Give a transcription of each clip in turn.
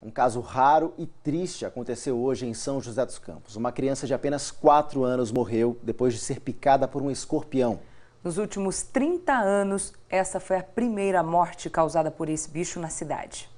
Um caso raro e triste aconteceu hoje em São José dos Campos. Uma criança de apenas 4 anos morreu depois de ser picada por um escorpião. Nos últimos 30 anos, essa foi a primeira morte causada por esse bicho na cidade.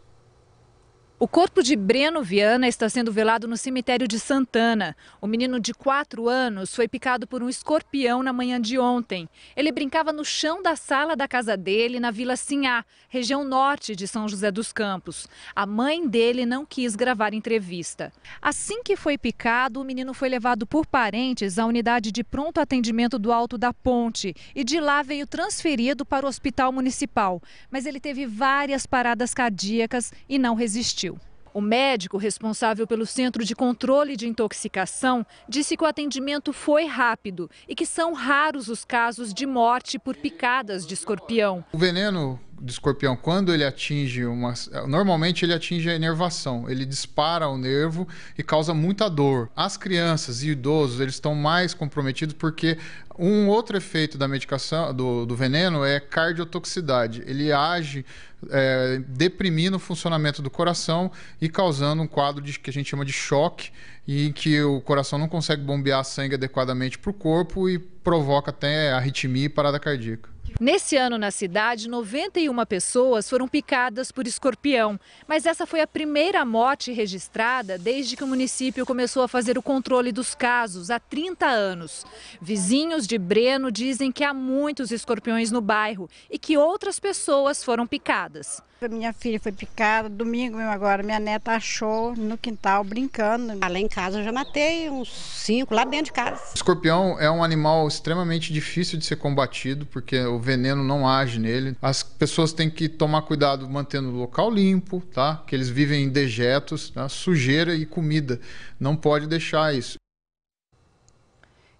O corpo de Breno Viana está sendo velado no cemitério de Santana. O menino de 4 anos foi picado por um escorpião na manhã de ontem. Ele brincava no chão da sala da casa dele, na Vila Sinhá, região norte de São José dos Campos. A mãe dele não quis gravar entrevista. Assim que foi picado, o menino foi levado por parentes à unidade de pronto atendimento do Alto da Ponte e de lá veio transferido para o hospital municipal. Mas ele teve várias paradas cardíacas e não resistiu. O médico responsável pelo Centro de Controle de Intoxicação disse que o atendimento foi rápido e que são raros os casos de morte por picadas de escorpião. O veneno do escorpião, quando ele atinge uma. Normalmente ele atinge a inervação, ele dispara o nervo e causa muita dor. As crianças e idosos eles estão mais comprometidos porque um outro efeito da medicação, do, do veneno, é cardiotoxicidade. Ele age é, deprimindo o funcionamento do coração e causando um quadro de, que a gente chama de choque, em que o coração não consegue bombear sangue adequadamente para o corpo e provoca até arritmia e parada cardíaca. Nesse ano, na cidade, 91 pessoas foram picadas por escorpião. Mas essa foi a primeira morte registrada desde que o município começou a fazer o controle dos casos, há 30 anos. Vizinhos de Breno dizem que há muitos escorpiões no bairro e que outras pessoas foram picadas. Minha filha foi picada, domingo agora, minha neta achou no quintal brincando. Ah, lá em casa eu já matei uns cinco lá dentro de casa. Escorpião é um animal extremamente difícil de ser combatido, porque o veneno não age nele. As pessoas têm que tomar cuidado mantendo o local limpo, tá? Que eles vivem em dejetos, tá? sujeira e comida. Não pode deixar isso.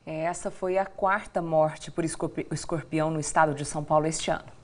É, essa foi a quarta morte por escorpião no estado de São Paulo este ano.